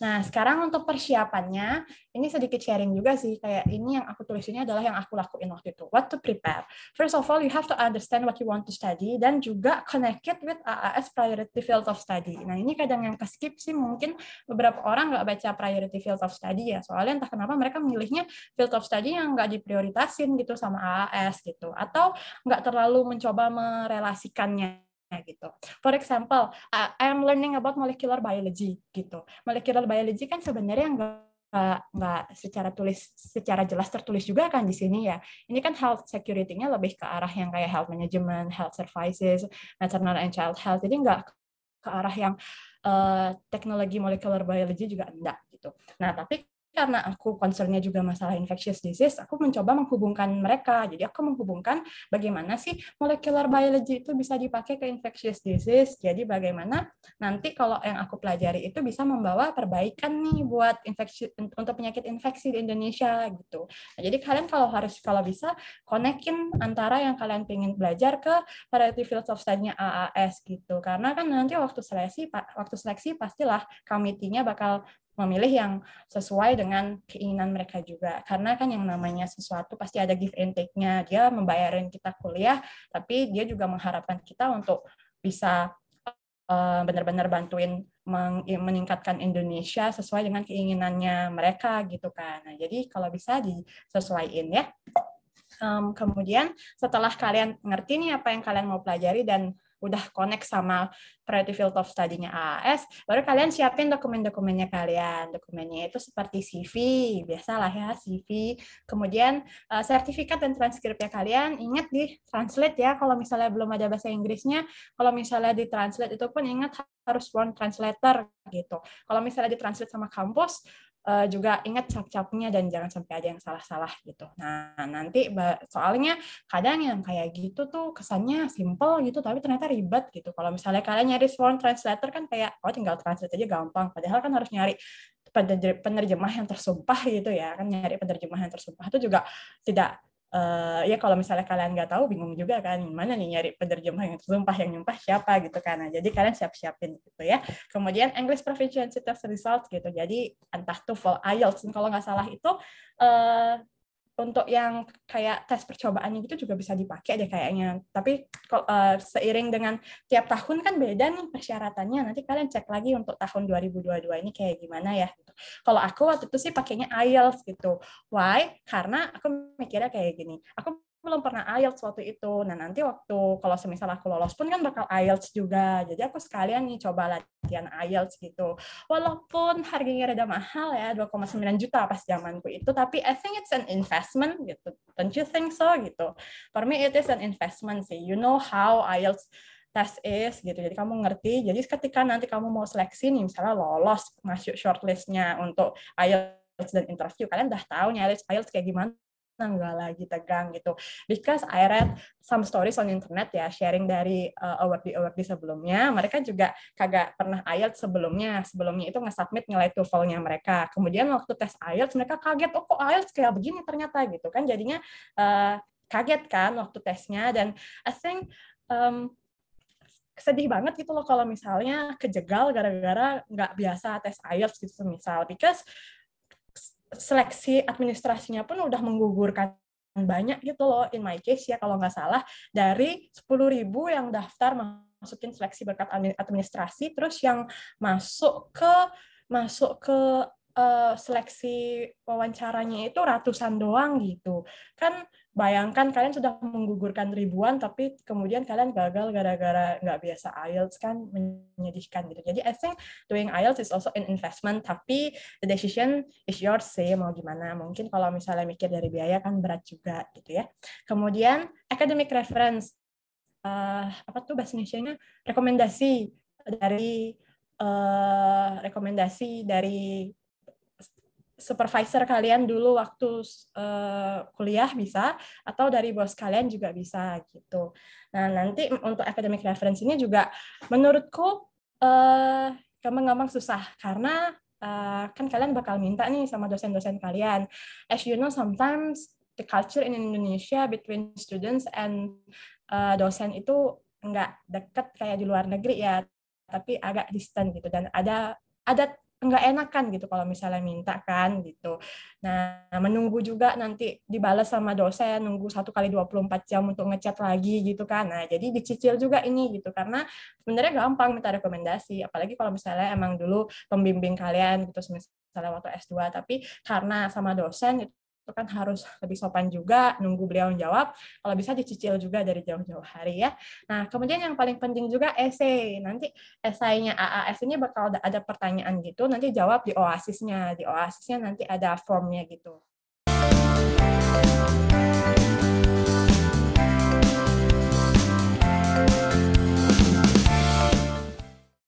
Nah, sekarang untuk persiapannya, ini sedikit sharing juga sih, kayak ini yang aku tulis ini adalah yang aku lakuin waktu itu. What to prepare. First of all, you have to understand what you want to study, dan juga connect it with AAS priority field of study. Nah, ini kadang yang keskip sih, mungkin beberapa orang nggak baca priority field of study ya, soalnya entah kenapa mereka memilihnya field of study yang nggak diprioritasin gitu sama AAS gitu, atau nggak terlalu mencoba merelasikannya gitu. For example, uh, am learning about molecular biology gitu. Molecular biology kan sebenarnya nggak nggak secara tulis secara jelas tertulis juga kan di sini ya ini kan health security-nya lebih ke arah yang kayak health management health services maternal and child health jadi nggak ke arah yang uh, teknologi molecular biology juga enggak gitu nah tapi karena aku concernnya juga masalah infectious disease, aku mencoba menghubungkan mereka. Jadi aku menghubungkan bagaimana sih molecular biology itu bisa dipakai ke infectious disease. Jadi bagaimana nanti kalau yang aku pelajari itu bisa membawa perbaikan nih buat infeksi untuk penyakit infeksi di Indonesia gitu. Nah, jadi kalian kalau harus kalau bisa konekin antara yang kalian pengen belajar ke variety fields of study-nya AAS gitu. Karena kan nanti waktu seleksi waktu seleksi pastilah komitinya bakal memilih yang sesuai dengan keinginan mereka juga. Karena kan yang namanya sesuatu pasti ada give and take-nya. Dia membayarin kita kuliah, tapi dia juga mengharapkan kita untuk bisa eh, benar-benar bantuin meningkatkan Indonesia sesuai dengan keinginannya mereka gitu kan. Nah, jadi kalau bisa disesuaikan ya. Um, kemudian setelah kalian ngerti nih apa yang kalian mau pelajari dan udah connect sama priority field of study-nya AAS, baru kalian siapin dokumen-dokumennya kalian. Dokumennya itu seperti CV, biasalah ya CV. Kemudian uh, sertifikat dan transkripnya kalian ingat di translate ya kalau misalnya belum ada bahasa Inggrisnya, kalau misalnya di translate itu pun ingat harus one translator gitu. Kalau misalnya di translate sama kampus uh, juga ingat cap-capnya dan jangan sampai ada yang salah-salah gitu. Nah, nanti soalnya kadang yang kayak gitu tuh kesannya simple gitu tapi ternyata ribet gitu. Kalau misalnya kalian nyari sworn translator kan kayak oh tinggal translate aja gampang padahal kan harus nyari penerjemah yang tersumpah gitu ya. Kan nyari penerjemah yang tersumpah itu juga tidak uh, ya kalau misalnya kalian nggak tahu bingung juga kan mana nih nyari penerjemah yang tersumpah yang nyumpah siapa gitu kan nah, jadi kalian siap-siapin gitu ya kemudian English proficiency test result gitu jadi entah TOEFL IELTS kalau nggak salah itu uh, untuk yang kayak tes percobaannya gitu juga bisa dipakai deh kayaknya. Tapi uh, seiring dengan tiap tahun kan beda nih persyaratannya. Nanti kalian cek lagi untuk tahun 2022 ini kayak gimana ya. Gitu. Kalau aku waktu itu sih pakainya IELTS gitu. Why? Karena aku mikirnya kayak gini. Aku belum pernah IELTS waktu itu. Nah, nanti waktu kalau semisal aku lolos pun kan bakal IELTS juga. Jadi aku sekalian nih coba latihan IELTS gitu. Walaupun harganya rada mahal ya, 2,9 juta pas zamanku itu, tapi I think it's an investment gitu. Don't you think so gitu? For me it is an investment sih. You know how IELTS test is gitu. Jadi kamu ngerti. Jadi ketika nanti kamu mau seleksi nih misalnya lolos masuk shortlistnya untuk IELTS dan interview, kalian udah tahu nih IELTS, IELTS kayak gimana enggak lagi tegang gitu. Because I read some stories on internet ya, sharing dari uh, award di sebelumnya, mereka juga kagak pernah IELTS sebelumnya. Sebelumnya itu nge-submit nilai TOEFL-nya mereka. Kemudian waktu tes IELTS mereka kaget, oh kok IELTS kayak begini ternyata gitu kan. Jadinya uh, kaget kan waktu tesnya dan I think um, sedih banget gitu loh kalau misalnya kejegal gara-gara nggak biasa tes IELTS gitu misal because seleksi administrasinya pun udah menggugurkan banyak gitu loh in my case ya kalau nggak salah dari 10.000 yang daftar masukin seleksi berkat administrasi terus yang masuk ke masuk ke uh, seleksi wawancaranya itu ratusan doang gitu. Kan bayangkan kalian sudah menggugurkan ribuan tapi kemudian kalian gagal gara-gara nggak biasa IELTS kan menyedihkan gitu. Jadi I think doing IELTS is also an investment tapi the decision is yours sih mau gimana. Mungkin kalau misalnya mikir dari biaya kan berat juga gitu ya. Kemudian academic reference uh, apa tuh bahasa Indonesia-nya rekomendasi dari uh, rekomendasi dari supervisor kalian dulu waktu uh, kuliah bisa atau dari bos kalian juga bisa gitu. Nah, nanti untuk academic reference ini juga menurutku eh uh, gampang-gampang susah karena uh, kan kalian bakal minta nih sama dosen-dosen kalian. As you know sometimes the culture in Indonesia between students and uh, dosen itu nggak deket kayak di luar negeri ya, tapi agak distant gitu dan ada ada nggak enakan gitu kalau misalnya minta kan gitu. Nah, menunggu juga nanti dibalas sama dosen, nunggu satu kali 24 jam untuk ngechat lagi gitu kan. Nah, jadi dicicil juga ini gitu karena sebenarnya gampang minta rekomendasi, apalagi kalau misalnya emang dulu pembimbing kalian gitu misalnya waktu S2, tapi karena sama dosen itu itu kan harus lebih sopan juga nunggu beliau menjawab kalau bisa dicicil juga dari jauh-jauh hari ya nah kemudian yang paling penting juga esai nanti esainya AAS ini bakal ada, pertanyaan gitu nanti jawab di oasisnya di oasisnya nanti ada formnya gitu Thank you